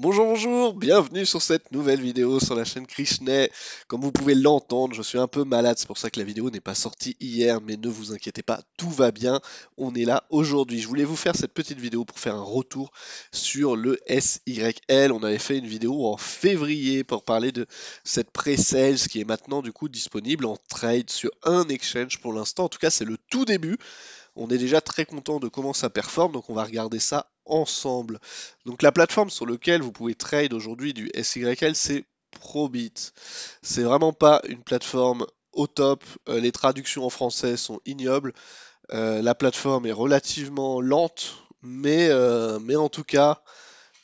Bonjour, bonjour, bienvenue sur cette nouvelle vidéo sur la chaîne Krishnay. Comme vous pouvez l'entendre, je suis un peu malade, c'est pour ça que la vidéo n'est pas sortie hier, mais ne vous inquiétez pas, tout va bien, on est là aujourd'hui. Je voulais vous faire cette petite vidéo pour faire un retour sur le SYL. On avait fait une vidéo en février pour parler de cette pré-sales qui est maintenant du coup disponible en trade sur un exchange pour l'instant. En tout cas, c'est le tout début on est déjà très content de comment ça performe, donc on va regarder ça ensemble. Donc la plateforme sur laquelle vous pouvez trade aujourd'hui du SYL, c'est Probit. C'est vraiment pas une plateforme au top, euh, les traductions en français sont ignobles, euh, la plateforme est relativement lente, mais, euh, mais en tout cas,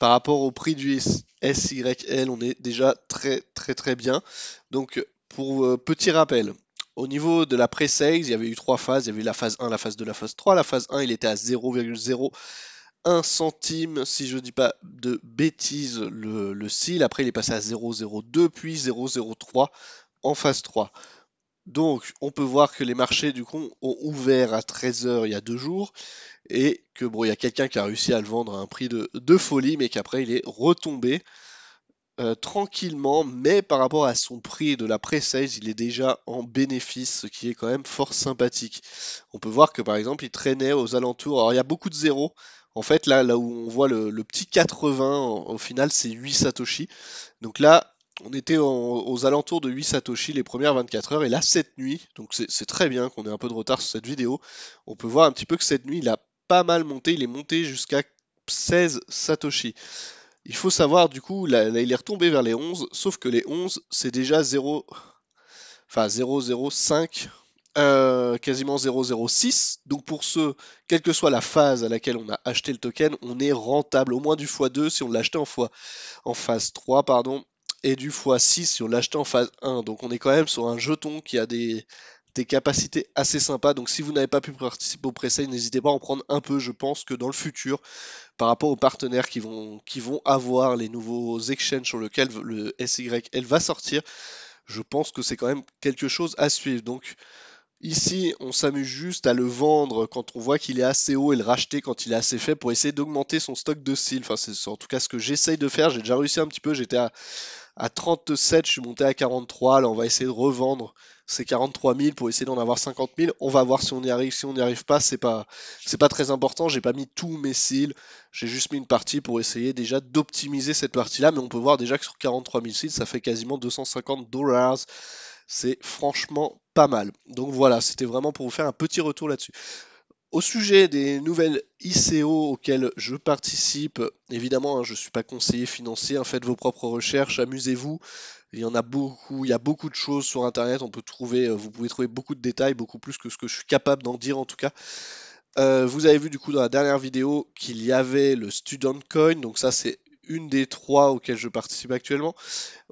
par rapport au prix du SYL, on est déjà très très très bien. Donc pour petit rappel, au niveau de la pré-sales, il y avait eu trois phases. Il y avait la phase 1, la phase 2, la phase 3. La phase 1, il était à 0,01 centime, si je ne dis pas de bêtises, le, le Après, il est passé à 0,02, puis 0,03 en phase 3. Donc, on peut voir que les marchés, du coup, ont ouvert à 13h il y a deux jours et que, bon, il y a quelqu'un qui a réussi à le vendre à un prix de folie, mais qu'après, il est retombé. Euh, tranquillement, mais par rapport à son prix de la pré 16, il est déjà en bénéfice, ce qui est quand même fort sympathique. On peut voir que par exemple, il traînait aux alentours. Alors il y a beaucoup de zéros. En fait, là, là où on voit le, petit 80, au final, c'est 8 Satoshi. Donc là, on était aux alentours de 8 Satoshi les premières 24 heures. Et là, cette nuit, donc c'est très bien qu'on ait un peu de retard sur cette vidéo, on peut voir un petit peu que cette nuit, il a pas mal monté. Il est monté jusqu'à 16 Satoshi. Il faut savoir, du coup, là, il est retombé vers les 11, sauf que les 11, c'est déjà 0, enfin 0,05, euh, quasiment 0,06. Donc pour ce, quelle que soit la phase à laquelle on a acheté le token, on est rentable, au moins du x2 si on l'achetait en, en phase 3, pardon, et du x6 si on acheté en phase 1. Donc on est quand même sur un jeton qui a des, des capacités assez sympas. Donc si vous n'avez pas pu participer au pré-sale, n'hésitez pas à en prendre un peu. Je pense que dans le futur, par rapport aux partenaires qui vont, qui vont avoir les nouveaux exchanges sur lesquels le SYL va sortir, je pense que c'est quand même quelque chose à suivre. Donc ici, on s'amuse juste à le vendre quand on voit qu'il est assez haut et le racheter quand il est assez fait pour essayer d'augmenter son stock de style. Enfin, c'est en tout cas ce que j'essaye de faire. J'ai déjà réussi un petit peu. J'étais à à 37, je suis monté à 43. Là, on va essayer de revendre ces 43 000 pour essayer d'en avoir 50 000. On va voir si on y arrive. Si on n'y arrive pas, c'est pas, c'est pas très important. J'ai pas mis tous mes cils. J'ai juste mis une partie pour essayer déjà d'optimiser cette partie-là. Mais on peut voir déjà que sur 43 000 cils, ça fait quasiment 250 dollars. C'est franchement pas mal. Donc voilà, c'était vraiment pour vous faire un petit retour là-dessus. Au sujet des nouvelles ICO auxquelles je participe, évidemment, hein, je ne suis pas conseiller financier, hein, faites vos propres recherches, amusez-vous. Il y en a beaucoup, il y a beaucoup de choses sur Internet, on peut trouver, euh, vous pouvez trouver beaucoup de détails, beaucoup plus que ce que je suis capable d'en dire en tout cas. Euh, vous avez vu du coup dans la dernière vidéo qu'il y avait le Student Coin, donc ça c'est une des trois auxquelles je participe actuellement.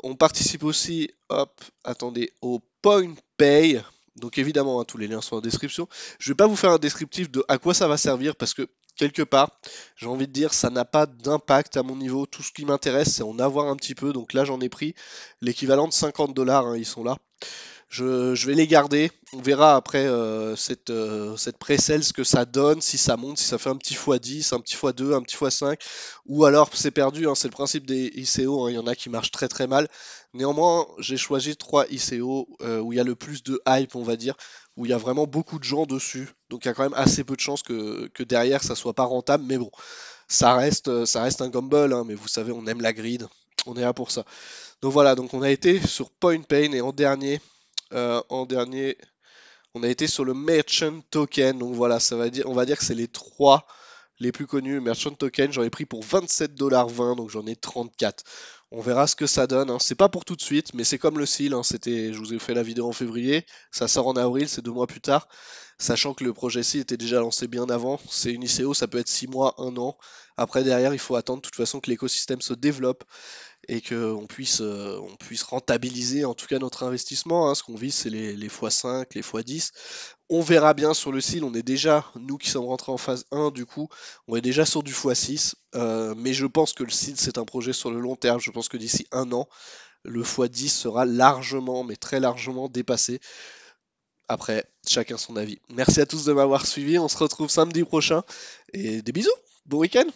On participe aussi, hop, attendez, au Point Pay. Donc évidemment, hein, tous les liens sont en description. Je ne vais pas vous faire un descriptif de à quoi ça va servir parce que quelque part, j'ai envie de dire, ça n'a pas d'impact à mon niveau. Tout ce qui m'intéresse, c'est en avoir un petit peu. Donc là, j'en ai pris l'équivalent de 50 dollars. Hein, ils sont là. Je, vais les garder. On verra après euh, cette, euh, cette ce que ça donne, si ça monte, si ça fait un petit x10, un petit x2, un petit x5. Ou alors c'est perdu, hein, c'est le principe des ICO. Il y en a qui marchent très très mal. Néanmoins, j'ai choisi trois ICO euh, où il y a le plus de hype, on va dire, où il y a vraiment beaucoup de gens dessus. Donc il y a quand même assez peu de chances que, derrière ça soit pas rentable. Mais bon, ça reste, euh, ça reste un gamble. Hein. mais vous savez, on aime la grid. On est là pour ça. Donc voilà, donc on a été sur Point Pain et en dernier, euh, en dernier, on a été sur le Merchant Token. Donc voilà, ça va dire, on va dire que c'est les trois les plus connus. Merchant Token, j'en ai pris pour 27,20$, donc j'en ai 34 on verra ce que ça donne. Hein. C'est pas pour tout de suite, mais c'est comme le SEAL. Hein. C'était, je vous ai fait la vidéo en février, ça sort en avril, c'est deux mois plus tard sachant que le projet C était déjà lancé bien avant. C'est une ICO, ça peut être 6 mois, 1 an. Après, derrière, il faut attendre de toute façon que l'écosystème se développe et qu'on puisse, euh, on puisse rentabiliser en tout cas notre investissement. Hein. Ce qu'on vise, c'est les, x5, les x10. On verra bien sur le CIL, on est déjà, nous qui sommes rentrés en phase 1 du coup, on est déjà sur du x6. Euh, mais je pense que le CIL, c'est un projet sur le long terme. Je pense que d'ici un an, le x10 sera largement, mais très largement dépassé. Après, chacun son avis. Merci à tous de m'avoir suivi. On se retrouve samedi prochain. Et des bisous. Bon week-end.